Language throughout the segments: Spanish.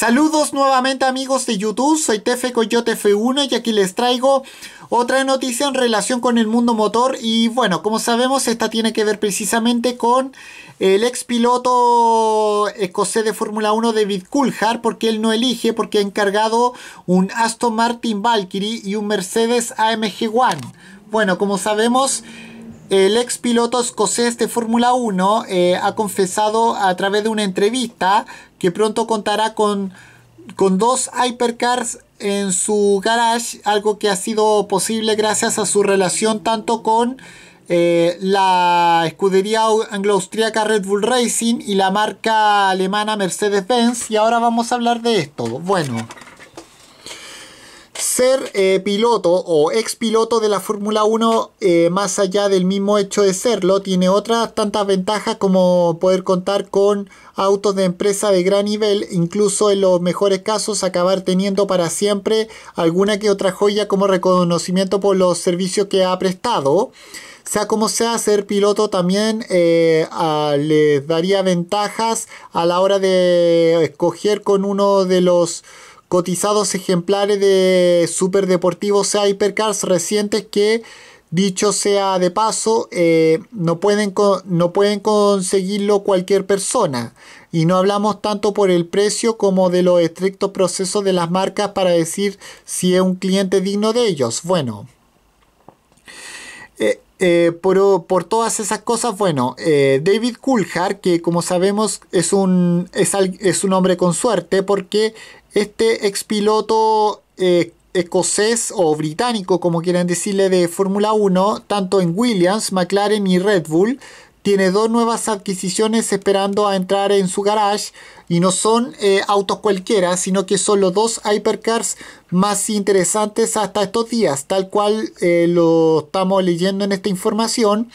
Saludos nuevamente amigos de YouTube, soy Tefe Coyote F1 y aquí les traigo otra noticia en relación con el mundo motor y bueno, como sabemos esta tiene que ver precisamente con el ex piloto escocés de Fórmula 1 David Coulthard porque él no elige porque ha encargado un Aston Martin Valkyrie y un Mercedes AMG One. Bueno, como sabemos el ex piloto escocés de Fórmula 1 eh, ha confesado a través de una entrevista que pronto contará con, con dos hypercars en su garage, algo que ha sido posible gracias a su relación tanto con eh, la escudería anglo austríaca Red Bull Racing y la marca alemana Mercedes-Benz. Y ahora vamos a hablar de esto. Bueno ser eh, piloto o ex piloto de la Fórmula 1, eh, más allá del mismo hecho de serlo, tiene otras tantas ventajas como poder contar con autos de empresa de gran nivel, incluso en los mejores casos acabar teniendo para siempre alguna que otra joya como reconocimiento por los servicios que ha prestado. Sea como sea, ser piloto también eh, les daría ventajas a la hora de escoger con uno de los cotizados ejemplares de superdeportivos, o sea, hipercars recientes que, dicho sea de paso, eh, no, pueden no pueden conseguirlo cualquier persona. Y no hablamos tanto por el precio como de los estrictos procesos de las marcas para decir si es un cliente digno de ellos. Bueno. Eh, eh, por, todas esas cosas, bueno, eh, David Coulthard, que como sabemos es un, es, un hombre con suerte, porque este expiloto eh, escocés o británico, como quieran decirle, de Fórmula 1, tanto en Williams, McLaren y Red Bull, tiene dos nuevas adquisiciones esperando a entrar en su garage y no son eh, autos cualquiera, sino que son los dos hypercars más interesantes hasta estos días, tal cual eh, lo estamos leyendo en esta información.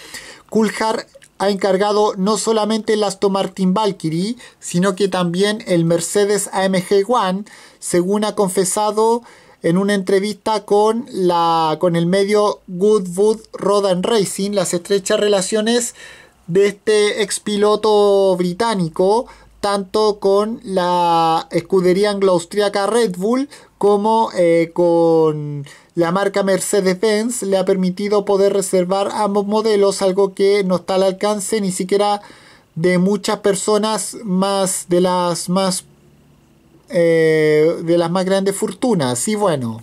Kulhar ha encargado no solamente el Aston Martin Valkyrie, sino que también el Mercedes AMG One, según ha confesado en una entrevista con, la, con el medio Goodwood Road and Racing, las estrechas relaciones de este expiloto británico, tanto con la escudería anglo-austriaca Red Bull como eh, con la marca Mercedes-Benz, le ha permitido poder reservar ambos modelos, algo que no está al alcance ni siquiera de muchas personas más de las más eh, de las más grandes fortunas y bueno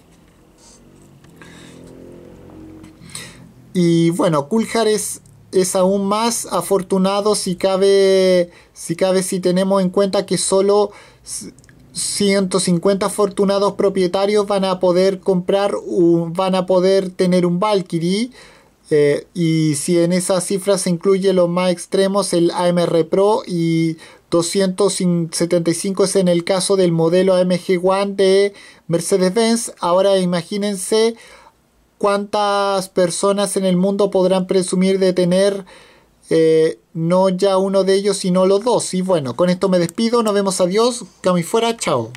y bueno Kulhar es es aún más afortunado si cabe, si cabe si tenemos en cuenta que solo 150 afortunados propietarios van a poder comprar, un, van a poder tener un Valkyrie. Eh, y si en esa cifra se incluye los más extremos, el AMR Pro y 275 es en el caso del modelo AMG One de Mercedes-Benz. Ahora imagínense ¿Cuántas personas en el mundo podrán presumir de tener eh, no ya uno de ellos, sino los dos? Y bueno, con esto me despido, nos vemos, adiós, Cami fuera, chao.